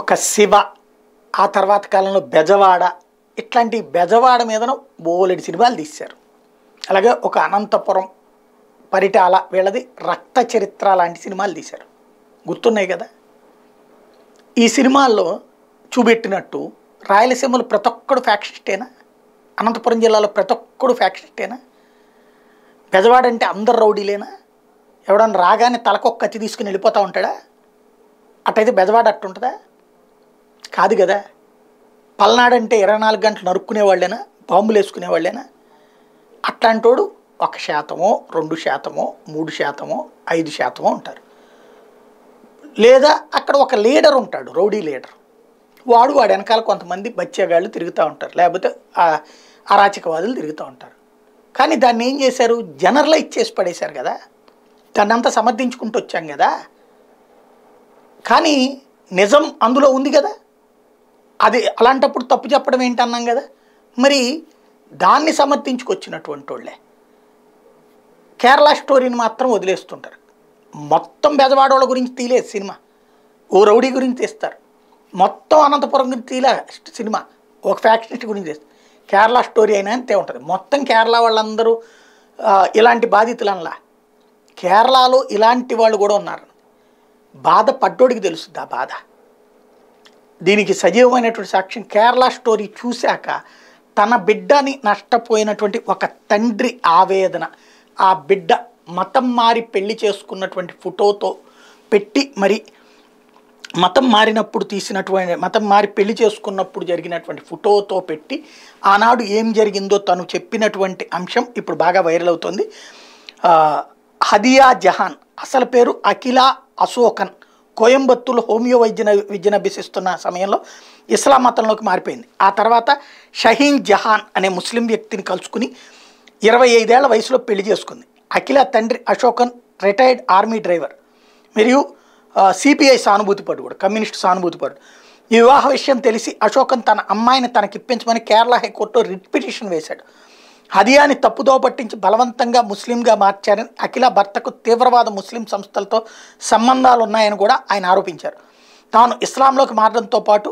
ఒక శివ ఆ తర్వాత కాలంలో బెజవాడ ఇట్లాంటి బెజవాడ మీదను బోలెడి సినిమాలు తీశారు అలాగే ఒక అనంతపురం పరిటాల వీళ్ళది రక్త చరిత్ర లాంటి సినిమాలు తీశారు గుర్తున్నాయి కదా ఈ సినిమాల్లో చూపెట్టినట్టు రాయలసీమలో ప్రతి ఒక్కడు ఫ్యాక్షనిస్టేనా అనంతపురం జిల్లాలో ప్రతి ఒక్కడు ఫ్యాక్షనిస్టేనా బెజవాడ అంటే అందరు రౌడీలేనా ఎవడన్నా రాగానే తలకొక్క తీసుకుని వెళ్ళిపోతూ ఉంటాడా అట్టయితే బెజవాడ అట్టుంటుందా కాదు కదా పల్నాడంటే ఇరవై నాలుగు గంటలు వాళ్ళేనా బాంబులు వాళ్ళేనా అట్లాంటోడు ఒక శాతమో రెండు శాతమో మూడు శాతమో ఐదు శాతమో ఉంటారు లేదా అక్కడ ఒక లీడర్ ఉంటాడు రౌడీ లీడర్ వాడు వాడు వెనకాల కొంతమంది బచ్చేగాళ్ళు తిరుగుతూ ఉంటారు లేకపోతే అరాచకవాదులు తిరుగుతూ ఉంటారు కానీ దాన్ని ఏం చేశారు జనరలైజ్ చేసి పడేశారు కదా దాన్ని అంతా సమర్థించుకుంటూ వచ్చాం కదా కానీ నిజం అందులో ఉంది కదా అది అలాంటప్పుడు తప్పు చెప్పడం ఏంటన్నాం కదా మరి దాన్ని సమర్థించుకొచ్చినటువంటి వాళ్ళే కేరళ స్టోరీని మాత్రం వదిలేస్తుంటారు మొత్తం బెజవాడోళ్ళ గురించి తీలే సినిమా ఓ రౌడీ గురించి తీస్తారు మొత్తం అనంతపురం గురించి తీలే సినిమా ఒక ఫ్యాక్షనిస్ట్ గురించి తీస్తారు కేరళ స్టోరీ అయినా అంతే ఉంటుంది మొత్తం కేరళ వాళ్ళందరూ ఇలాంటి అనలా కేరళలో ఇలాంటి వాళ్ళు కూడా ఉన్నారు బాధ పడ్డోడికి తెలుస్తుంది ఆ బాధ దీనికి సజీవమైనటువంటి సాక్ష్యం కేరళ స్టోరీ చూశాక తన బిడ్డని నష్టపోయినటువంటి ఒక తండ్రి ఆవేదన ఆ బిడ్డ మతం మారి పెళ్లి చేసుకున్నటువంటి ఫోటోతో పెట్టి మరి మతం మారినప్పుడు తీసినటువంటి మతం మారి పెళ్లి చేసుకున్నప్పుడు జరిగినటువంటి ఫోటోతో పెట్టి ఆనాడు ఏం జరిగిందో తను చెప్పినటువంటి అంశం ఇప్పుడు బాగా వైరల్ అవుతుంది హదియా జహాన్ అసలు పేరు అఖిలా అశోకన్ కోయంబత్తూలో హోమియో వైద్య విద్యను అభ్యసిస్తున్న సమయంలో ఇస్లాం మతంలోకి మారిపోయింది ఆ తర్వాత షహీన్ జహాన్ అనే ముస్లిం వ్యక్తిని కలుసుకుని ఇరవై ఐదేళ్ల వయసులో పెళ్లి చేసుకుంది అఖిల తండ్రి అశోకన్ రిటైర్డ్ ఆర్మీ డ్రైవర్ మరియు సిపిఐ సానుభూతిపడు కూడా కమ్యూనిస్ట్ సానుభూతిపడు ఈ వివాహ విషయం తెలిసి అశోకన్ తన అమ్మాయిని తనకిప్పించమని కేరళ హైకోర్టులో రిట్ పిటిషన్ వేశాడు హదియాని తప్పుదో పట్టించి బలవంతంగా ముస్లింగా మార్చారని అఖిల భర్తకు తీవ్రవాద ముస్లిం సంస్థలతో సంబంధాలు ఉన్నాయని కూడా ఆయన ఆరోపించారు తాను ఇస్లాంలోకి మారడంతో పాటు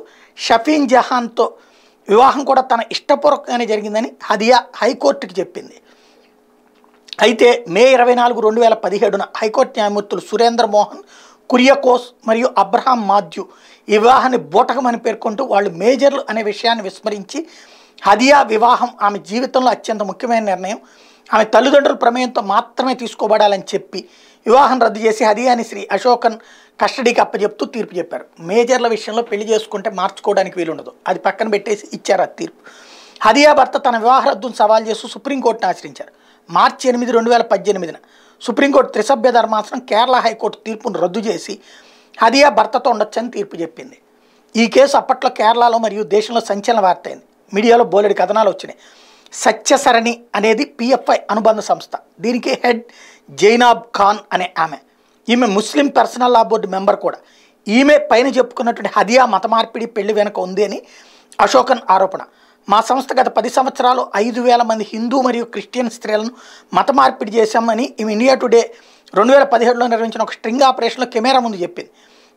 షఫీన్ జహాన్తో వివాహం కూడా తన ఇష్టపూర్వకంగానే జరిగిందని హదియా హైకోర్టుకి చెప్పింది అయితే మే ఇరవై నాలుగు రెండు వేల పదిహేడున హైకోర్టు న్యాయమూర్తులు సురేంద్ర మోహన్ కురియకోస్ మరియు అబ్రహాం మాథ్యూ ఈ వివాహాన్ని బూటకమని పేర్కొంటూ వాళ్ళు మేజర్లు అనే విషయాన్ని విస్మరించి హదియా వివాహం ఆమె జీవితంలో అత్యంత ముఖ్యమైన నిర్ణయం ఆమె తల్లిదండ్రుల ప్రమేయంతో మాత్రమే తీసుకోబడాలని చెప్పి వివాహం రద్దు చేసి హదియాని శ్రీ అశోకన్ కస్టడీకి అప్పచెప్తూ తీర్పు చెప్పారు మేజర్ల విషయంలో పెళ్లి చేసుకుంటే మార్చుకోవడానికి వీలుండదు అది పక్కన పెట్టేసి ఇచ్చారు ఆ తీర్పు హదియా భర్త తన వివాహ రద్దును సవాల్ చేస్తూ సుప్రీంకోర్టును ఆశ్రయించారు మార్చి ఎనిమిది రెండు వేల పద్దెనిమిదిన సుప్రీంకోర్టు త్రిసభ్య ధర్మాసనం కేరళ హైకోర్టు తీర్పును రద్దు చేసి హదియా భర్తతో ఉండొచ్చని తీర్పు చెప్పింది ఈ కేసు అప్పట్లో కేరళలో మరియు దేశంలో సంచలన వార్త అయింది మీడియాలో బోలెడు కథనాలు వచ్చినాయి సత్యసరణి అనేది పిఎఫ్ఐ అనుబంధ సంస్థ దీనికి హెడ్ జైనాబ్ ఖాన్ అనే ఆమె ఈమె Muslim personal law board member కూడా ఈమె పైన చెప్పుకున్నటువంటి హదియా మతమార్పిడి పెళ్లి వెనుక ఉంది అని అశోకన్ ఆరోపణ మా సంస్థ గత పది సంవత్సరాలు ఐదు వేల మంది హిందూ మరియు క్రిస్టియన్ స్త్రీలను మతమార్పిడి చేశామని ఈమె ఇండియా టుడే రెండు వేల పదిహేడులో నిర్వహించిన ఒక స్ట్రింగ్ ఆపరేషన్లో కెమెరా ముందు చెప్పింది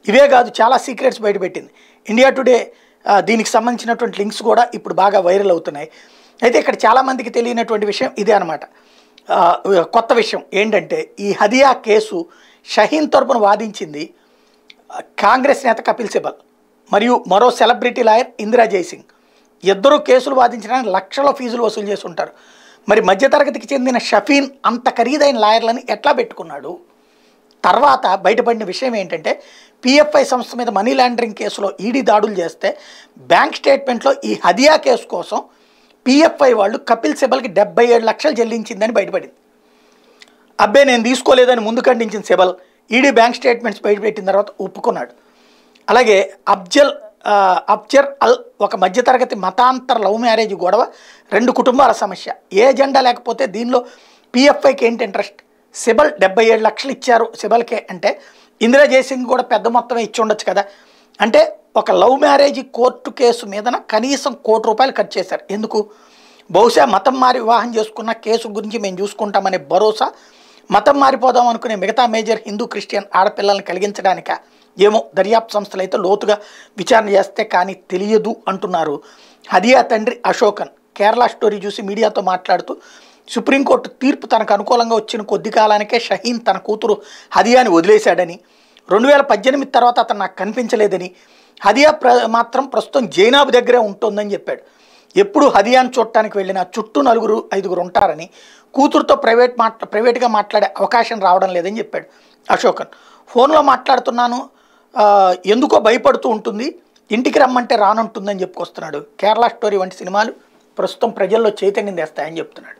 ఇవే కాదు చాలా సీక్రెట్స్ బయటపెట్టింది ఇండియా టుడే దీనికి సంబంధించినటువంటి లింక్స్ కూడా ఇప్పుడు బాగా వైరల్ అవుతున్నాయి అయితే ఇక్కడ చాలామందికి తెలియనటువంటి విషయం ఇదే అనమాట కొత్త విషయం ఏంటంటే ఈ హదియా కేసు షహీన్ తరపున వాదించింది కాంగ్రెస్ నేత కపిల్ సిబల్ మరియు మరో సెలబ్రిటీ లాయర్ ఇందిరా జైసింగ్ ఇద్దరు కేసులు వాదించడానికి లక్షల ఫీజులు వసూలు చేస్తుంటారు మరి మధ్యతరగతికి చెందిన షఫీన్ అంత ఖరీదైన లాయర్లని ఎట్లా పెట్టుకున్నాడు తర్వాత బయటపడిన విషయం ఏంటంటే పిఎఫ్ఐ సంస్థ మీద మనీ లాండరింగ్ కేసులో ఈడీ e దాడులు చేస్తే బ్యాంక్ స్టేట్మెంట్లో ఈ హదియా కేసు కోసం పిఎఫ్ఐ వాళ్ళు కపిల్ సిబల్కి డెబ్బై ఏడు లక్షలు చెల్లించిందని బయటపడింది అబ్బే నేను తీసుకోలేదని ముందు ఖండించిన సిబల్ ఈడీ బ్యాంక్ స్టేట్మెంట్స్ బయటపెట్టిన తర్వాత ఒప్పుకున్నాడు అలాగే అబ్జల్ అబ్జర్ అల్ ఒక మధ్యతరగతి మతాంతర లవ్ మ్యారేజ్ గొడవ రెండు కుటుంబాల సమస్య ఏ ఎజెండా లేకపోతే దీనిలో పిఎఫ్ఐకి ఏంటి ఇంట్రెస్ట్ సిబల్ డెబ్బై ఏడు లక్షలు ఇచ్చారు సిబల్కే అంటే ఇందిరా జయసింగ్ కూడా పెద్ద మొత్తం ఇచ్చి ఉండొచ్చు కదా అంటే ఒక లవ్ మ్యారేజ్ కోర్టు కేసు మీదన కనీసం కోటి రూపాయలు ఖర్చు చేశారు ఎందుకు బహుశా మతం మారి వివాహం చేసుకున్న కేసు గురించి మేము చూసుకుంటామనే భరోసా మతం మారిపోదాం అనుకునే మిగతా మేజర్ హిందూ క్రిస్టియన్ ఆడపిల్లల్ని కలిగించడానిక ఏమో దర్యాప్తు సంస్థలు అయితే లోతుగా విచారణ చేస్తే కానీ తెలియదు అంటున్నారు హదియా తండ్రి అశోకన్ కేరళ స్టోరీ చూసి మీడియాతో మాట్లాడుతూ సుప్రీంకోర్టు తీర్పు తనకు అనుకూలంగా వచ్చిన కొద్ది కాలానికే షహీన్ తన కూతురు హదియాని వదిలేశాడని రెండు వేల పద్దెనిమిది తర్వాత అతను నాకు కనిపించలేదని హదియా ప్ర మాత్రం ప్రస్తుతం జైనాబ్ దగ్గరే ఉంటుందని చెప్పాడు ఎప్పుడు హదియాను చూడటానికి వెళ్ళిన చుట్టూ నలుగురు ఐదుగురు ఉంటారని కూతురుతో ప్రైవేట్ మాట్ ప్రైవేట్గా మాట్లాడే అవకాశం రావడం లేదని చెప్పాడు అశోకన్ ఫోన్లో మాట్లాడుతున్నాను ఎందుకో భయపడుతూ ఉంటుంది ఇంటికి రమ్మంటే రానుంటుందని చెప్పుకొస్తున్నాడు కేరళ స్టోరీ వంటి సినిమాలు ప్రస్తుతం ప్రజల్లో చైతన్యం తెస్తాయని చెప్తున్నాడు